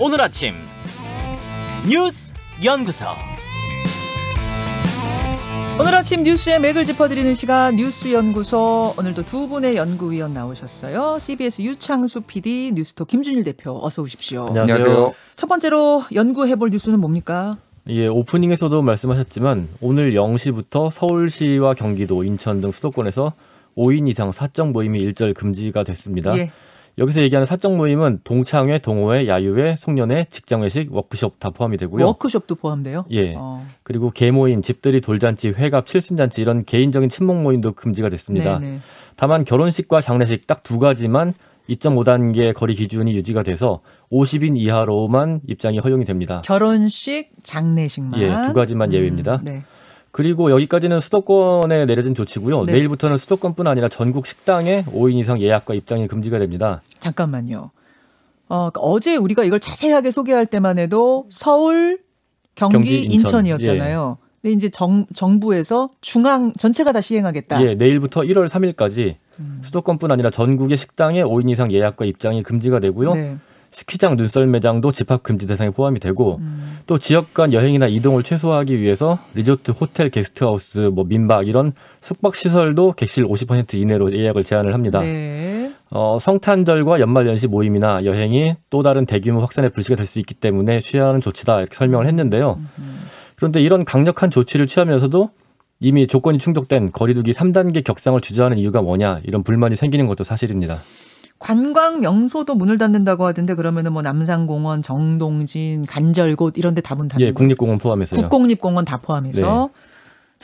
오늘 아침 뉴스 연구소 오늘 아침 뉴스의 맥을 짚어드리는 시간 뉴스 연구소 오늘도 두 분의 연구위원 나오셨어요. CBS 유창수 PD 뉴스톱 김준일 대표 어서 오십시오. 안녕하세요. 첫 번째로 연구해볼 뉴스는 뭡니까? 예, 오프닝에서도 말씀하셨지만 오늘 0시부터 서울시와 경기도, 인천 등 수도권에서 5인 이상 사적 모임이 일절 금지가 됐습니다. 예. 여기서 얘기하는 사적 모임은 동창회, 동호회, 야유회, 송년회, 직장회식, 워크숍 다 포함이 되고요. 워크숍도 포함돼요? 예. 어. 그리고 개모임, 집들이, 돌잔치, 회갑, 칠순잔치 이런 개인적인 친목 모임도 금지가 됐습니다. 네네. 네. 다만 결혼식과 장례식 딱 두 가지만 2.5단계 거리 기준이 유지가 돼서 50인 이하로만 입장이 허용이 됩니다. 결혼식, 장례식만 예, 두 가지만 음, 예외입니다. 네. 그리고 여기까지는 수도권에 내려진 조치고요. 네. 내일부터는 수도권뿐 아니라 전국 식당에 5인 이상 예약과 입장이 금지가 됩니다. 잠깐만요. 어, 그러니까 어제 우리가 이걸 자세하게 소개할 때만 해도 서울, 경기, 경기 인천. 이었잖아요 예. 근데 이제 정, 정부에서 중앙 전체가 다 시행하겠다. 예, 내일부터 1월 3일까지 음. 수도권뿐 아니라 전국의 식당에 5인 이상 예약과 입장이 금지가 되고요. 네. 스키장 눈썰 매장도 집합 금지 대상에 포함이 되고 음. 또 지역 간 여행이나 이동을 최소화하기 위해서 리조트, 호텔, 게스트하우스, 뭐 민박 이런 숙박 시설도 객실 50% 이내로 예약을 제한을 합니다. 네. 어, 성탄절과 연말연시 모임이나 여행이 또 다른 대규모 확산의 불씨가 될 수 있기 때문에 취해 하는 조치다 이렇게 설명을 했는데요. 음. 그런데 이런 강력한 조치를 취하면서도 이미 조건이 충족된 거리두기 3단계 격상을 주저하는 이유가 뭐냐 이런 불만이 생기는 것도 사실입니다. 관광 명소도 문을 닫는다고 하던데 그러면은 뭐 남산공원, 정동진, 간절곶 이런 데 다 문 닫는 예, 국립공원 포함해서요. 국공립공원 다 포함해서 네.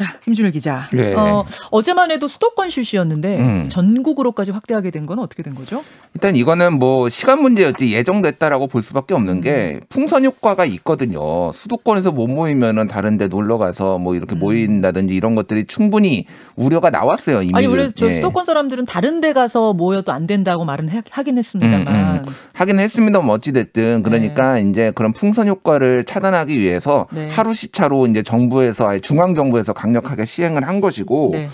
자, 김준일 기자. 네. 어, 어제만 해도 수도권 실시였는데 음. 전국으로까지 확대하게 된 건 어떻게 된 거죠? 일단 이거는 뭐 시간 문제였지 예정됐다라고 볼 수밖에 없는 게 음. 풍선 효과가 있거든요. 수도권에서 못 모이면은 다른데 놀러 가서 뭐 이렇게 음. 모인다든지 이런 것들이 충분히 우려가 나왔어요. 이미. 아니 원래 저 예. 수도권 사람들은 다른데 가서 모여도 안 된다고 말은 하긴 했습니다만. 음, 음, 음, 하긴 했습니다. 뭐 어찌 됐든 네. 그러니까 네. 이제 그런 풍선 효과를 차단하기 위해서 네. 하루 시차로 이제 정부에서 아예 중앙 정부에서 강 강력하게 시행을 한 것이고 네.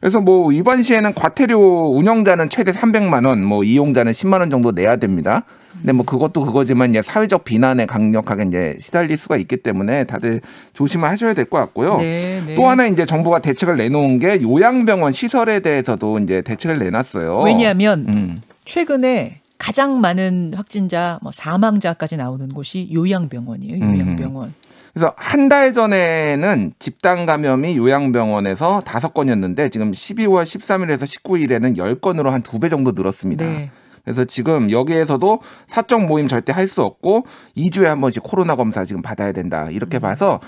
그래서 뭐 이번 시에는 과태료 운영자는 최대 300만 원, 뭐 이용자는 10만 원 정도 내야 됩니다. 근데 뭐 그것도 그거지만 이제 사회적 비난에 강력하게 이제 시달릴 수가 있기 때문에 다들 조심을 하셔야 될 것 같고요. 네, 네. 또 하나 이제 정부가 대책을 내놓은 게 요양병원 시설에 대해서도 이제 대책을 내놨어요. 왜냐하면 음. 최근에 가장 많은 확진자, 뭐 사망자까지 나오는 곳이 요양병원이에요. 음. 요양병원. 음. 그래서 한 달 전에는 집단 감염이 요양병원에서 다섯 건이었는데 지금 12월 13일에서 19일에는 열건으로 한 두 배 정도 늘었습니다. 네. 그래서 지금 여기에서도 사적 모임 절대 할 수 없고 2주에 한 번씩 코로나 검사 지금 받아야 된다. 이렇게 음. 봐서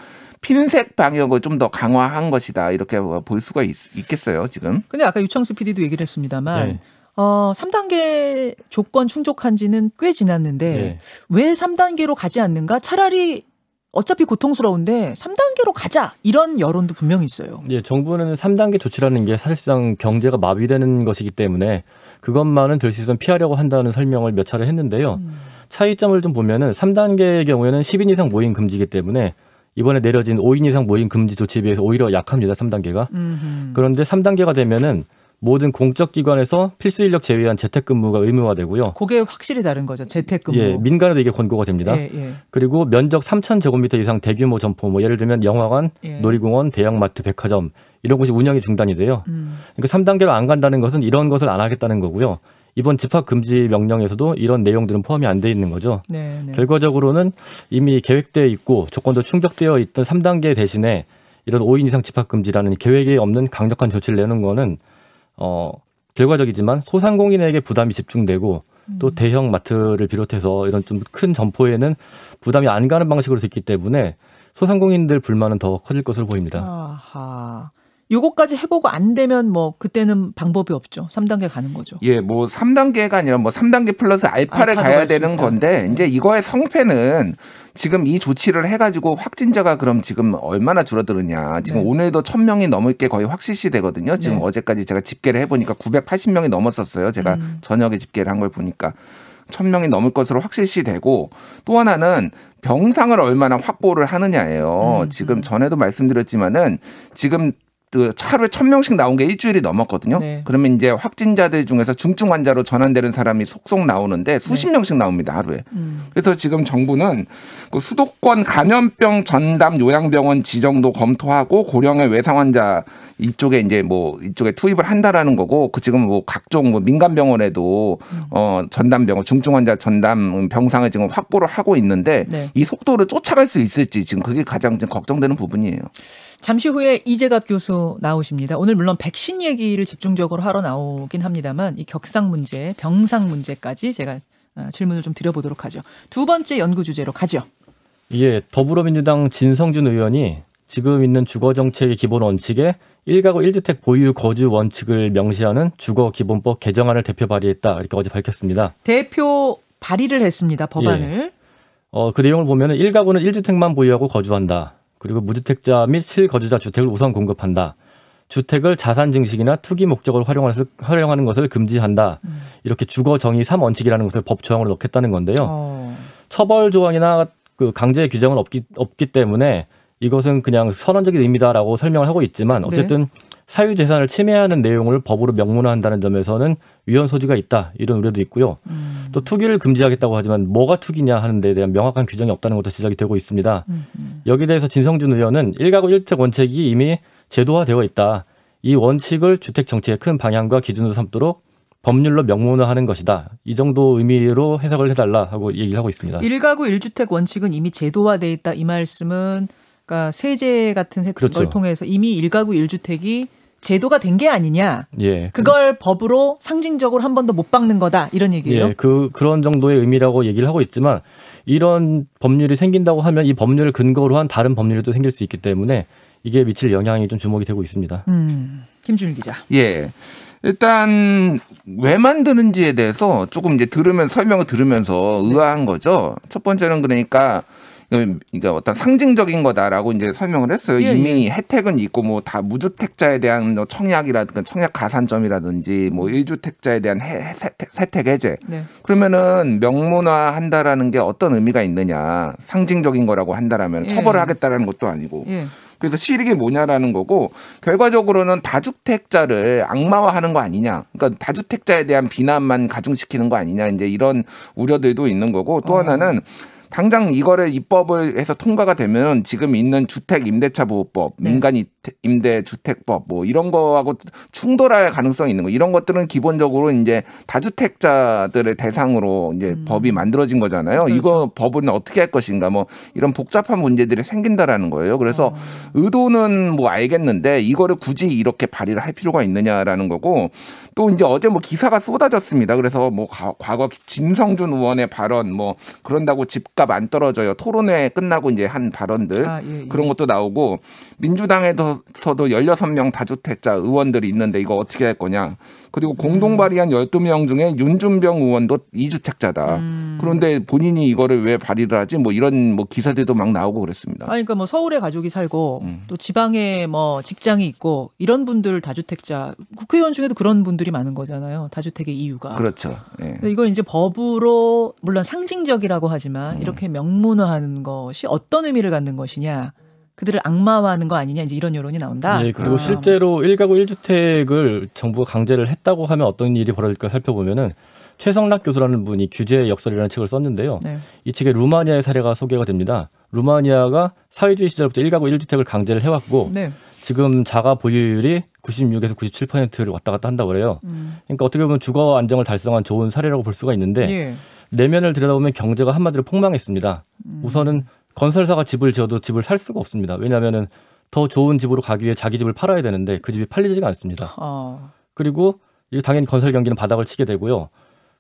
핀색 방역을 좀 더 강화한 것이다. 이렇게 볼 수가 있, 겠어요 지금. 근데 아까 유청수 PD도 얘기를 했습니다만 네. 어, 3단계 조건 충족한 지는 꽤 지났는데 네. 왜 3단계로 가지 않는가? 차라리 어차피 고통스러운데 3단계로 가자 이런 여론도 분명히 있어요. 예, 정부는 3단계 조치라는 게 사실상 경제가 마비되는 것이기 때문에 그것만은 될 수 있으면 피하려고 한다는 설명을 몇 차례 했는데요. 음. 차이점을 좀 보면은 3단계의 경우에는 10인 이상 모임 금지이기 때문에 이번에 내려진 5인 이상 모임 금지 조치에 비해서 오히려 약합니다. 3단계가. 음흠. 그런데 3단계가 되면은 모든 공적 기관에서 필수 인력 제외한 재택근무가 의무화되고요. 그게 확실히 다른 거죠. 재택근무. 예, 민간에도 이게 권고가 됩니다. 예, 예. 그리고 면적 3천 제곱미터 이상 대규모 점포, 뭐 예를 들면 영화관, 예. 놀이공원, 대형마트, 백화점 이런 곳이 운영이 중단이 돼요. 음. 그러니까 3단계로 안 간다는 것은 이런 것을 안 하겠다는 거고요. 이번 집합 금지 명령에서도 이런 내용들은 포함이 안 돼 있는 거죠. 네, 네. 결과적으로는 이미 계획되어 있고 조건도 충족되어 있던 3단계 대신에 이런 5인 이상 집합 금지라는 계획에 없는 강력한 조치를 내는 거는 어 결과적이지만 소상공인에게 부담이 집중되고 음. 또 대형 마트를 비롯해서 이런 좀 큰 점포에는 부담이 안 가는 방식으로 됐기 때문에 소상공인들 불만은 더 커질 것으로 보입니다. 아하. 요거까지 해보고 안 되면 뭐 그때는 방법이 없죠. 3단계 가는 거죠. 예, 뭐 3단계가 아니라 뭐 3단계 플러스 알파를 가야 되는 건데 네. 이제 이거의 성패는 지금 이 조치를 해가지고 확진자가 그럼 지금 얼마나 줄어드느냐. 지금 네. 오늘도 1000명이 넘을게 거의 확실시 되거든요. 지금 네. 어제까지 제가 집계를 해보니까 980명이 넘었었어요. 제가 음. 저녁에 집계를 한 걸 보니까. 1000명이 넘을 것으로 확실시 되고 또 하나는 병상을 얼마나 확보를 하느냐예요. 음, 지금 음. 전에도 말씀드렸지만은 지금 그 하루에 천 명씩 나온 게 일주일이 넘었거든요. 네. 그러면 이제 확진자들 중에서 중증 환자로 전환되는 사람이 속속 나오는데 수십 네. 명씩 나옵니다 하루에. 음. 그래서 지금 정부는 그 수도권 감염병 전담 요양병원 지정도 검토하고 고령의 외상 환자 이쪽에 이제 뭐 이쪽에 투입을 한다라는 거고 그 지금 뭐 각종 뭐 민간 병원에도 음. 어 전담 병원 중증 환자 전담 병상을 지금 확보를 하고 있는데 네. 이 속도를 쫓아갈 수 있을지 지금 그게 가장 지금 걱정되는 부분이에요. 잠시 후에 이재갑 교수 나오십니다. 오늘 물론 백신 얘기를 집중적으로 하러 나오긴 합니다만 이 격상 문제, 병상 문제까지 제가 어, 질문을 좀 드려보도록 하죠. 두 번째 연구 주제로 가죠. 예, 더불어민주당 진성준 의원이 지금 있는 주거 정책의 기본 원칙에 일가구 일주택 보유 거주 원칙을 명시하는 주거 기본법 개정안을 대표 발의했다. 이렇게 어제 밝혔습니다. 대표 발의를 했습니다. 법안을. 예. 어, 그 내용을 보면은 일가구는 일주택만 보유하고 거주한다. 그리고 무주택자 및 실거주자 주택을 우선 공급한다. 주택을 자산 증식이나 투기 목적을 활용하는 것을 금지한다. 음. 이렇게 주거 정의 삼원칙이라는 것을 법 조항으로 넣겠다는 건데요. 어. 처벌 조항이나 그 강제 규정은 없기 없기 때문에 이것은 그냥 선언적인 의미다라고 설명을 하고 있지만 네. 어쨌든 네. 사유재산을 침해하는 내용을 법으로 명문화한다는 점에서는 위헌 소지가 있다 이런 우려도 있고요. 음. 또 투기를 금지하겠다고 하지만 뭐가 투기냐 하는 데 대한 명확한 규정이 없다는 것도 지적이 되고 있습니다. 음. 음. 여기에 대해서 진성준 의원은 1가구 1택 원칙이 이미 제도화되어 있다. 이 원칙을 주택 정책의 큰 방향과 기준으로 삼도록 법률로 명문화하는 것이다. 이 정도 의미로 해석을 해달라 하고 얘기를 하고 있습니다. 1가구 1주택 원칙은 이미 제도화되어 있다. 이 말씀은 그러니까 세제 같은 걸 그렇죠. 통해서 이미 일가구 일주택이 제도가 된 게 아니냐. 예. 그걸 그, 법으로 상징적으로 한 번 더 못 박는 거다. 이런 예, 얘기예요. 예. 그 그런 정도의 의미라고 얘기를 하고 있지만 이런 법률이 생긴다고 하면 이 법률을 근거로 한 다른 법률이 또 생길 수 있기 때문에 이게 미칠 영향이 좀 주목이 되고 있습니다. 음. 김준일 기자. 예. 일단 왜 만드는지에 대해서 조금 이제 들으면 설명을 들으면서 의아한 거죠. 첫 번째는 그러니까 음, 그러니까 어떤 상징적인 거다라고 이제 설명을 했어요. 예, 이미 예. 혜택은 있고 뭐 다 무주택자에 대한 뭐 청약이라든가 청약 가산점이라든지 뭐 일주택자에 대한 해, 세택, 세택 해제. 네. 그러면은 명문화 한다라는 게 어떤 의미가 있느냐? 상징적인 거라고 한다라면 예. 처벌을 하겠다라는 것도 아니고. 예. 그래서 실익이 뭐냐라는 거고 결과적으로는 다주택자를 악마화하는 거 아니냐. 그러니까 다주택자에 대한 비난만 가중시키는 거 아니냐. 이제 이런 우려들도 있는 거고 또 어. 하나는 당장 이거를 입법을 해서 통과가 되면 지금 있는 주택 임대차 보호법, 네. 민간 임대 주택법 뭐 이런 거하고 충돌할 가능성이 있는 거. 이런 것들은 기본적으로 이제 다주택자들을 대상으로 이제 음. 법이 만들어진 거잖아요. 그렇죠. 이거 법은 어떻게 할 것인가 뭐 이런 복잡한 문제들이 생긴다라는 거예요. 그래서 어. 의도는 뭐 알겠는데 이거를 굳이 이렇게 발의를 할 필요가 있느냐라는 거고 또 이제 어제 뭐 기사가 쏟아졌습니다. 그래서 뭐 과거 진성준 의원의 발언 뭐 그런다고 집값 안 떨어져요. 토론회 끝나고 이제 한 발언들 아, 예, 예. 그런 것도 나오고 민주당에서도 16명 다주택자 의원들이 있는데 이거 어떻게 할 거냐. 그리고 공동 발의한 1 2명 중에 윤준병 의원도 이주택자다. 음. 그런데 본인이 이거를 왜 발의를 하지? 뭐 이런 뭐 기사들도 막 나오고 그랬습니다. 아니 그러니까 뭐 서울에 가족이 살고 음. 또 지방에 뭐 직장이 있고 이런 분들 다주택자 국회의원 중에도 그런 분들이 많은 거잖아요. 다주택의 이유가. 그렇죠. 예. 이걸 이제 법으로 물론 상징적이라고 하지만 음. 이렇게 명문화하는 것이 어떤 의미를 갖는 것이냐 그들을 악마화하는 거 아니냐 이제 이런 여론이 나온다. 예, 그리고 아. 실제로 1가구 1주택을 정부가 강제를 했다고 하면 어떤 일이 벌어질까 살펴보면은 최성락 교수라는 분이 규제의 역설이라는 책을 썼는데요. 네. 이 책에 루마니아의 사례가 소개가 됩니다. 루마니아가 사회주의 시절부터 1가구 1주택을 강제를 해왔고 네. 지금 자가 보유율이 96에서 97%를 왔다 갔다 한다고 그래요. 음. 그러니까 어떻게 보면 주거 안정을 달성한 좋은 사례라고 볼 수가 있는데 예. 내면을 들여다보면 경제가 한마디로 폭망했습니다. 음. 우선은 건설사가 집을 지어도 집을 살 수가 없습니다. 왜냐하면더 좋은 집으로 가기 위해 자기 집을 팔아야 되는데 그 집이 팔리지가 않습니다. 어. 그리고 당연히 건설 경기는 바닥을 치게 되고요.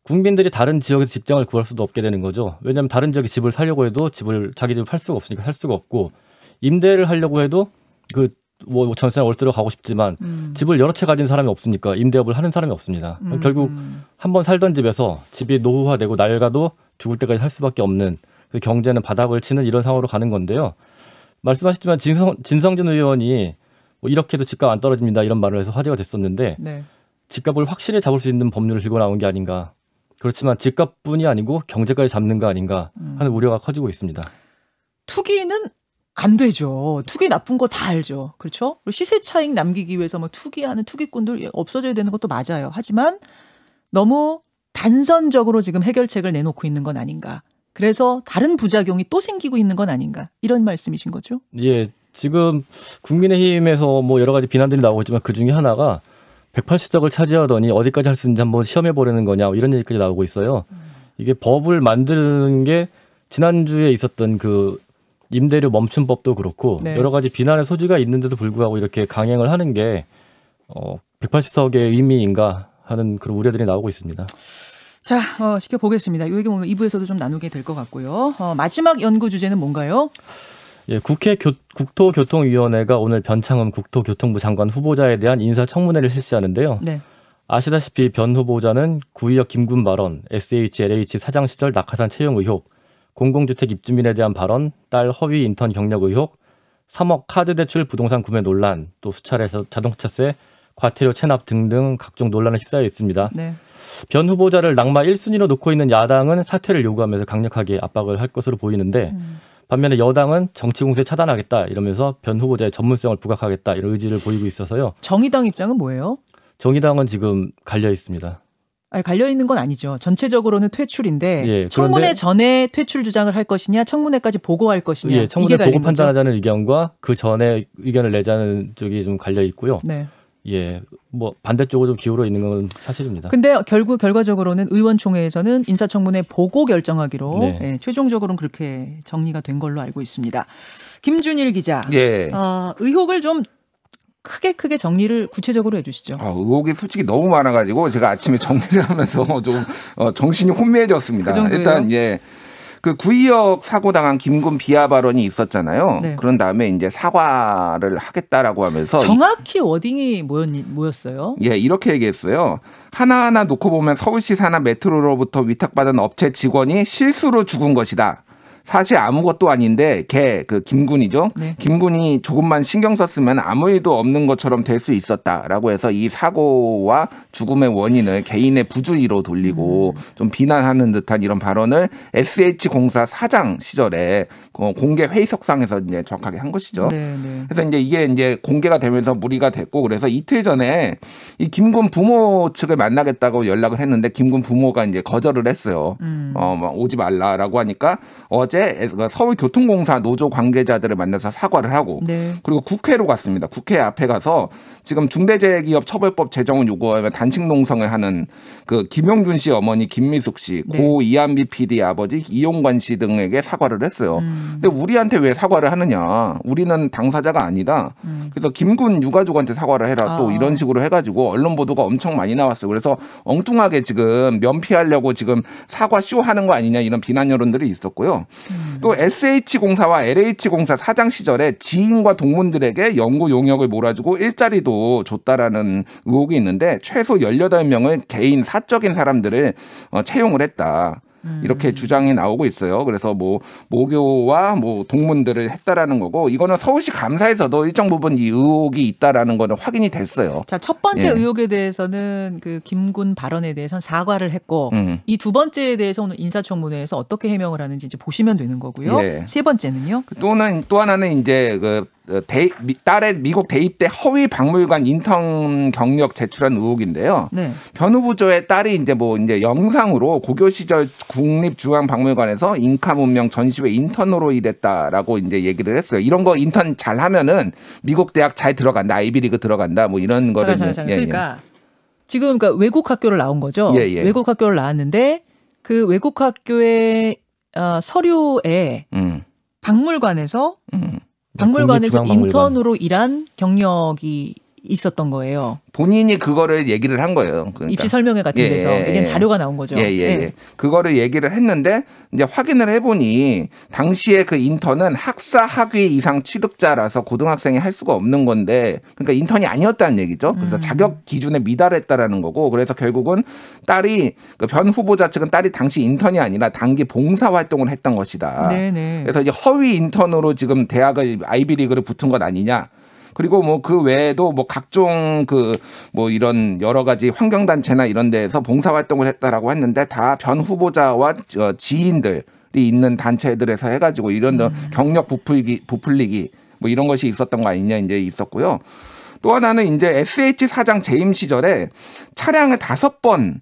국민들이 다른 지역에서 직장을 구할 수도 없게 되는 거죠. 왜냐하면 다른 지역에 집을 살려고 해도 집을 자기 집을 팔 수가 없으니까 살 수가 없고 임대를 하려고 해도 그 뭐 전세나 월세로 가고 싶지만 음. 집을 여러 채 가진 사람이 없으니까 임대업을 하는 사람이 없습니다. 음. 결국 한 번 살던 집에서 집이 노후화되고 낡아도 죽을 때까지 살 수밖에 없는 그 경제는 바닥을 치는 이런 상황으로 가는 건데요. 말씀하셨지만 진성, 진성진 의원이 뭐 이렇게도 집값 안 떨어집니다 이런 말을 해서 화제가 됐었는데 네. 집값을 확실히 잡을 수 있는 법률을 들고 나온 게 아닌가. 그렇지만 집값뿐이 아니고 경제까지 잡는 거 아닌가 음. 하는 음. 우려가 커지고 있습니다. 투기는 안 되죠. 투기 나쁜 거 다 알죠. 그렇죠? 시세 차익 남기기 위해서 뭐 투기하는 투기꾼들 없어져야 되는 것도 맞아요. 하지만 너무 단선적으로 지금 해결책을 내놓고 있는 건 아닌가. 그래서 다른 부작용이 또 생기고 있는 건 아닌가 이런 말씀이신 거죠? 예, 지금 국민의힘에서 뭐 여러 가지 비난들이 나오고 있지만 그 중에 하나가 180석을 차지하더니 어디까지 할 수 있는지 한번 시험해 보려는 거냐 뭐 이런 얘기까지 나오고 있어요. 이게 법을 만드는 게 지난주에 있었던 그 임대료 멈춤법도 그렇고 네. 여러 가지 비난의 소지가 있는데도 불구하고 이렇게 강행을 하는 게 어, 180석의 의미인가 하는 그런 우려들이 나오고 있습니다. 자, 어, 시켜보겠습니다이 얘기 보면 2부에서도 좀 나누게 될 것 같고요. 어, 마지막 연구 주제는 뭔가요? 예, 국회 교, 국토교통위원회가 오늘 변창흠 국토교통부 장관 후보자에 대한 인사청문회를 실시하는데요. 네. 아시다시피 변 후보자는 구의역 김군 발언, SHLH 사장 시절 낙하산 채용 의혹, 공공주택 입주민에 대한 발언, 딸 허위 인턴 경력 의혹, 3억 카드 대출 부동산 구매 논란, 또 수차례 자동차세, 과태료 체납 등등 각종 논란을 휩싸여 있습니다. 네. 변 후보자를 낙마 1순위로 놓고 있는 야당은 사퇴를 요구하면서 강력하게 압박을 할 것으로 보이는데 음. 반면에 여당은 정치 공세 차단하겠다 이러면서 변 후보자의 전문성을 부각하겠다 이런 의지를 보이고 있어서요. 정의당 입장은 뭐예요? 정의당은 지금 갈려 있습니다. 아니, 갈려 있는 건 아니죠. 전체적으로는 퇴출인데 예, 청문회 전에 퇴출 주장을 할 것이냐, 청문회까지 보고할 것이냐. 예, 청문회 보고 판단하자는 의견과 그 전에 의견을 내자는 쪽이 좀 갈려 있고요. 네. 예, 뭐 반대쪽으로 좀 기울어 있는 건 사실입니다. 근데 결국 결과적으로는 의원총회에서는 인사청문회 보고 결정하기로 네. 예, 최종적으로는 그렇게 정리가 된 걸로 알고 있습니다. 김준일 기자, 예. 어, 의혹을 좀 크게 크게 정리를 구체적으로 해주시죠. 아, 의혹이 솔직히 너무 많아가지고 제가 아침에 정리를 하면서 좀 어, 정신이 혼미해졌습니다. 그 일단 예. 그 구의역 사고 당한 김군 비하 발언이 있었잖아요. 네. 그런 다음에 이제 사과를 하겠다라고 하면서 정확히 워딩이 뭐였 뭐였어요? 예, 이렇게 얘기했어요. 하나하나 놓고 보면 서울시 산하 메트로로부터 위탁받은 업체 직원이 실수로 죽은 것이다. 사실 아무것도 아닌데 걔 그 김군이죠. 네. 김군이 조금만 신경 썼으면 아무 일도 없는 것처럼 될 수 있었다라고 해서 이 사고와 죽음의 원인을 개인의 부주의로 돌리고 음. 좀 비난하는 듯한 이런 발언을 SH 공사 사장 시절에 그 공개 회의석상에서 이제 정확하게 한 것이죠. 네, 네. 그래서 이제 이게 이제 공개가 되면서 무리가 됐고 그래서 이틀 전에 이 김군 부모 측을 만나겠다고 연락을 했는데 김군 부모가 이제 거절을 했어요. 음. 어막 뭐 오지 말라라고 하니까 어제 어제 그러니까 서울교통공사 노조 관계자들을 만나서 사과를 하고 네. 그리고 국회로 갔습니다. 국회 앞에 가서 지금 중대재해기업처벌법 제정을 요구하며 단식 농성을 하는 그 김용준 씨 어머니 김미숙 씨, 네. 고 이한비 PD 아버지 이용관 씨 등에게 사과를 했어요. 음. 근데 우리한테 왜 사과를 하느냐? 우리는 당사자가 아니다. 음. 그래서 김군 유가족한테 사과를 해라. 아. 또 이런 식으로 해가지고 언론 보도가 엄청 많이 나왔어요. 그래서 엉뚱하게 지금 면피하려고 지금 사과 쇼 하는 거 아니냐 이런 비난 여론들이 있었고요. 음. 또 SH공사와 LH공사 사장 시절에 지인과 동문들에게 연구 용역을 몰아주고 일자리도 줬다라는 의혹이 있는데 최소 18명의 개인 사적인 사람들을 어, 채용을 했다. 음. 이렇게 주장이 나오고 있어요. 그래서 뭐 모교와 뭐 동문들을 했다라는 거고 이거는 서울시 감사에서도 일정 부분 이 의혹이 있다라는 거는 확인이 됐어요. 자, 첫 번째 예. 의혹에 대해서는 그 김군 발언에 대해서는 사과를 했고 음. 이두 번째에 대해서 는 인사청문회에서 어떻게 해명을 하는지 이제 보시면 되는 거고요. 예. 세 번째는요? 또는 또 하나는 이제 그 어, 대, 미, 딸의 미국 대입대 허위 박물관 인턴 경력 제출한 의혹인데요. 네. 변호부조의 딸이 이제 뭐 이제 영상으로 고교 시절 국립중앙박물관에서 잉카 문명 전시회 인턴으로 일했다라고 이제 얘기를 했어요. 이런 거 인턴 잘 하면은 미국 대학 잘 들어간다, 아이비리그 들어간다, 뭐 이런 거를. 예, 예, 그러니까 예. 지금 그러니까 외국 학교를 나온 거죠. 예, 예, 외국 학교를 나왔는데 그 외국 학교의 어, 서류에 음. 박물관에서 음. 박물관에서 인턴으로 일한 경력이 있었던 거예요. 본인이 그거를 얘기를 한 거예요. 그러니까. 입시 설명회 같은 예, 데서 예, 예. 이게 자료가 나온 거죠. 예 예, 예, 예, 그거를 얘기를 했는데 이제 확인을 해보니 당시에 그 인턴은 학사 학위 이상 취득자라서 고등학생이 할 수가 없는 건데 그러니까 인턴이 아니었다는 얘기죠. 그래서 음. 자격 기준에 미달했다라는 거고 그래서 결국은 딸이 그 변 후보자 측은 딸이 당시 인턴이 아니라 단기 봉사 활동을 했던 것이다. 네네. 네. 그래서 이제 허위 인턴으로 지금 대학을 아이비리그를 붙은 것 아니냐. 그리고 뭐 그 외에도 뭐 각종 그 뭐 이런 여러 가지 환경 단체나 이런 데에서 봉사 활동을 했다라고 했는데 다 변 후보자와 어, 지인들 이 있는 단체들에서 해가지고 이런 어, 음. 경력 부풀기 부풀리기 뭐 이런 것이 있었던 거 아니냐 이제 있었고요. 또 하나는 이제 SH 사장 재임 시절에 차량을 다섯 번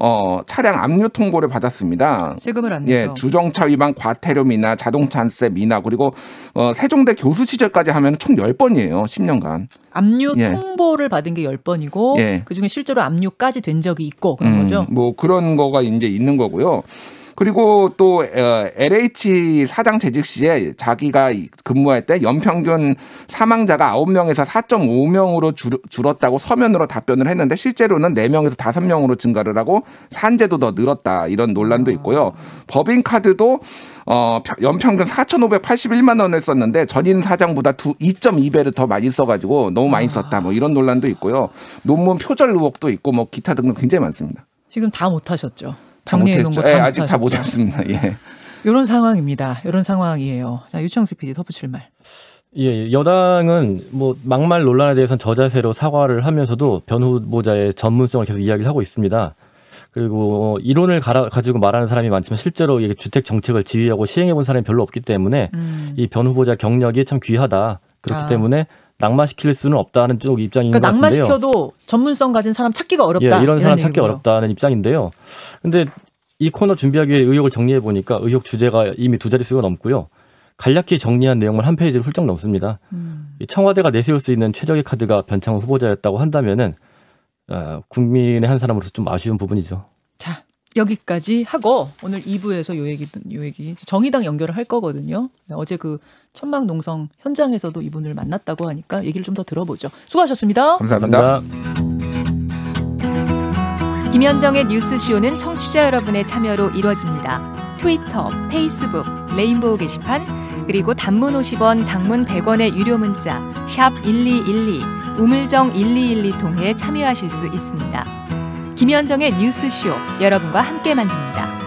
어, 차량 압류 통보를 받았습니다. 세금을 안 내서. 예, 주정차 위반 과태료미나 자동차세 미나 그리고 어, 세종대 교수 시절까지 하면 총 열번이에요십년간 압류 예. 통보를 받은 게 열번이고 예. 그중에 실제로 압류까지 된 적이 있고 그런 음, 거죠. 뭐 그런 거가 이제 있는 거고요. 그리고 또 어, LH 사장 재직 시에 자기가 근무할 때 연평균 사망자가 9명에서 4.5명으로 줄었다고 서면으로 답변을 했는데 실제로는 4명에서 5명으로 증가를 하고 산재도 더 늘었다 이런 논란도 있고요. 법인카드도 어, 연평균 4,581만 원을 썼는데 전인 사장보다 두 2.2배를 더 많이 써가지고 너무 많이 썼다 뭐 이런 논란도 있고요. 논문 표절 의혹도 있고 뭐 기타 등등 굉장히 많습니다. 지금 다 못하셨죠. 정리해 놓은 거 예, 아직 다못 잡습니다. 예. 이런 상황입니다. 이런 상황이에요. 자 유창수 PD 덧붙일 말. 예, 여당은 뭐 막말 논란에 대해서는 저자세로 사과를 하면서도 변 후보자의 전문성을 계속 이야기를 하고 있습니다. 그리고 어, 이론을 갈아, 가지고 말하는 사람이 많지만 실제로 이게 주택 정책을 지휘하고 시행해 본 사람이 별로 없기 때문에 음. 이변 후보자 경력이 참 귀하다. 그렇기 아. 때문에 낙마시킬 수는 없다는 쪽 입장인 그러니까 것 같은데요. 낙마시켜도 전문성 가진 사람 찾기가 어렵다. 예, 이런, 이런 사람 찾기 어렵다는 입장인데요. 근데 이 코너 준비하기 위해 의혹을 정리해 보니까 의혹 주제가 이미 두 자릿수가 넘고요. 간략히 정리한 내용을 한 페이지를 훌쩍 넘습니다. 음. 청와대가 내세울 수 있는 최적의 카드가 변창호 후보자였다고 한다면은 어, 국민의 한 사람으로서 좀 아쉬운 부분이죠. 자, 여기까지 하고 어. 오늘 2부에서 요 얘기 요 얘기 정의당 연결을 할 거거든요. 네, 어제 그 천막 농성 현장에서도 이분을 만났다고 하니까 얘기를 좀 더 들어보죠. 수고하셨습니다. 감사합니다. 감사합 김현정의 뉴스쇼는 청취자 여러분의 참여로 이루어집니다. 트위터, 페이스북, 레인보우 게시판 그리고 단문 50원, 장문 100원의 유료 문자 샵 #1212 우물정 1212 통해 참여하실 수 있습니다. 김현정의 뉴스쇼 여러분과 함께 만듭니다.